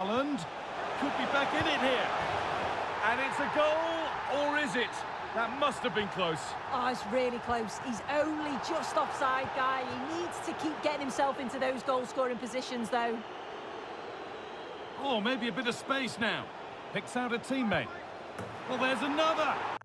Holland could be back in it here. And it's a goal, or is it? That must have been close. Oh, it's really close. He's only just offside, guy. He needs to keep getting himself into those goal-scoring positions, though. Oh, maybe a bit of space now. Picks out a teammate. Well, there's another.